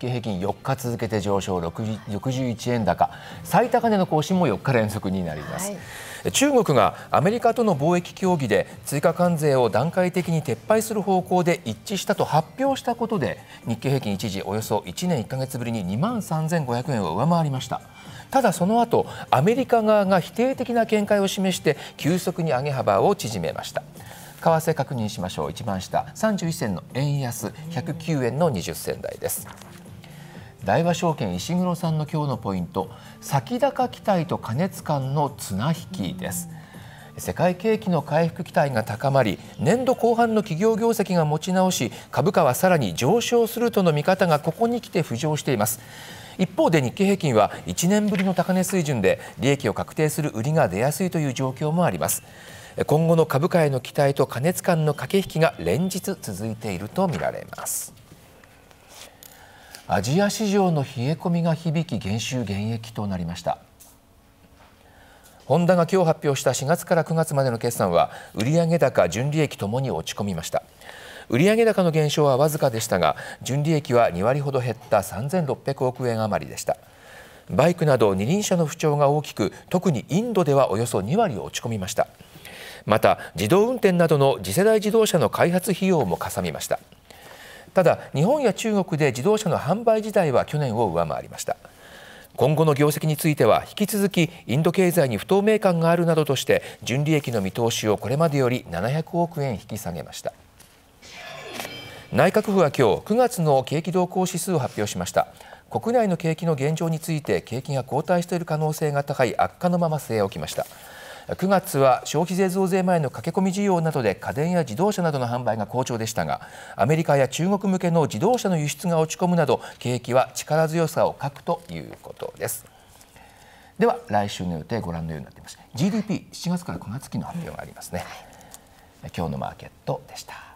経平均4日続けて上昇61円高最高値の更新も4日連続になります、はい、中国がアメリカとの貿易協議で追加関税を段階的に撤廃する方向で一致したと発表したことで日経平均一時およそ1年1か月ぶりに2万3500円を上回りましたただその後アメリカ側が否定的な見解を示して急速に上げ幅を縮めました為替確認しましょう一番下31銭の円安109円の20銭台です。大和証券石黒さんの今日のポイント先高期待と過熱感の綱引きです。世界景気の回復期待が高まり年度後半の企業業績が持ち直し株価はさらに上昇するとの見方がここに来て浮上しています一方で日経平均は1年ぶりの高値水準で利益を確定する売りが出やすいという状況もあります今後の株価への期待と過熱感の駆け引きが連日続いているとみられますアジア市場の冷え込みが響き減収減益となりましたホンダが今日発表した4月から9月までの決算は売上高純利益ともに落ち込みました売上高の減少はわずかでしたが純利益は2割ほど減った3600億円余りでしたバイクなど二輪車の不調が大きく特にインドではおよそ2割落ち込みましたまた自動運転などの次世代自動車の開発費用もかさみましたただ日本や中国で自動車の販売自体は去年を上回りました今後の業績については引き続きインド経済に不透明感があるなどとして純利益の見通しをこれまでより700億円引き下げました内閣府は今日9月の景気動向指数を発表しました国内の景気の現状について景気が後退している可能性が高い悪化のまま据え置きました9月は消費税増税前の駆け込み需要などで家電や自動車などの販売が好調でしたがアメリカや中国向けの自動車の輸出が落ち込むなど景気は力強さを欠くということですでは来週の予定ご覧のようになっています GDP7 月から9月期の発表がありますね、今日のマーケットでした